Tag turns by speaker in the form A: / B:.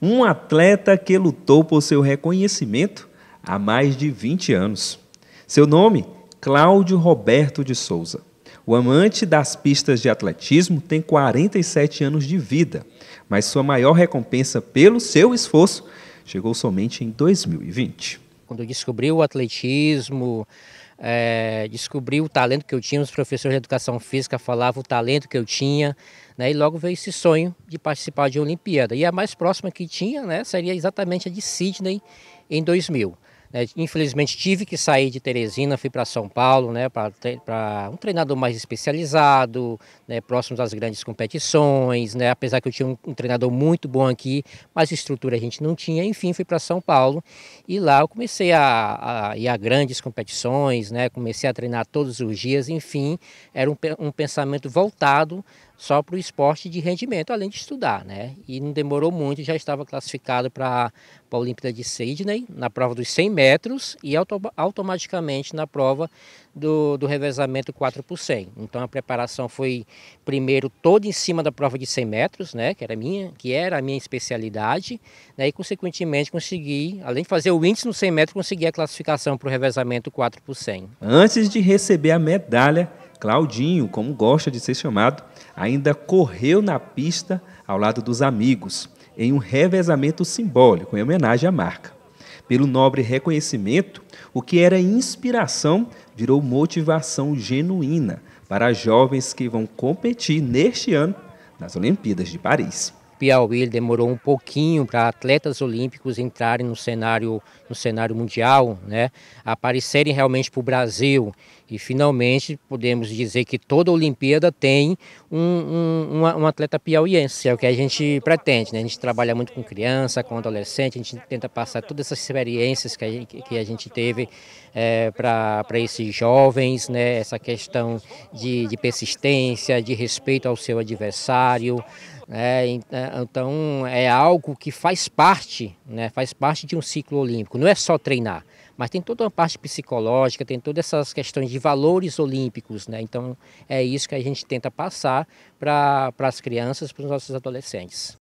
A: Um atleta que lutou por seu reconhecimento há mais de 20 anos. Seu nome? Cláudio Roberto de Souza. O amante das pistas de atletismo tem 47 anos de vida, mas sua maior recompensa
B: pelo seu esforço chegou
A: somente em 2020.
B: Quando eu descobri o atletismo, é, descobri o talento que eu tinha, os professores de educação física falavam o talento que eu tinha, né, e logo veio esse sonho de participar de uma Olimpíada. E a mais próxima que tinha né, seria exatamente a de Sydney em 2000. Né? infelizmente tive que sair de Teresina, fui para São Paulo, né, para um treinador mais especializado, né, próximo às grandes competições, né, apesar que eu tinha um, um, treinador muito bom aqui, mas estrutura a gente não tinha, enfim, fui para São Paulo e lá eu comecei a, a, ir a grandes competições, né, comecei a treinar todos os dias, enfim, era um, um pensamento voltado só para o esporte de rendimento, além de estudar, né? E não demorou muito, já estava classificado para para a Olimpíada de Sydney, na prova dos 100 metros e auto automaticamente na prova do, do, revezamento 4 por 100. Então a preparação foi primeiro toda em cima da prova de 100 metros, né, que era minha, que era a minha especialidade, né, e consequentemente consegui, além de fazer o índice no 100 metros, consegui a classificação para o revezamento 4 por 100.
A: Antes de receber a medalha, Claudinho, como gosta de ser chamado, ainda correu na pista ao lado dos amigos em um revezamento simbólico, em homenagem à marca. Pelo nobre reconhecimento, o que era inspiração virou motivação genuína para jovens
B: que vão competir neste ano nas Olimpíadas de Paris. Piauí demorou um pouquinho para atletas olímpicos entrarem no cenário, no cenário mundial, né? aparecerem realmente para o Brasil. E finalmente podemos dizer que toda Olimpíada tem um, um, um, atleta piauiense, é o que a gente pretende. Né? A gente trabalha muito com criança, com adolescente, a gente tenta passar todas essas experiências que a gente, que a gente teve é, para esses jovens, né? essa questão de, de persistência, de respeito ao seu adversário. É, é, então é algo que faz parte, né, faz parte de um ciclo olímpico. Não é só treinar, mas tem toda uma parte psicológica, tem todas essas questões de valores olímpicos. Né? Então é isso que a gente tenta passar para as crianças, para os nossos adolescentes.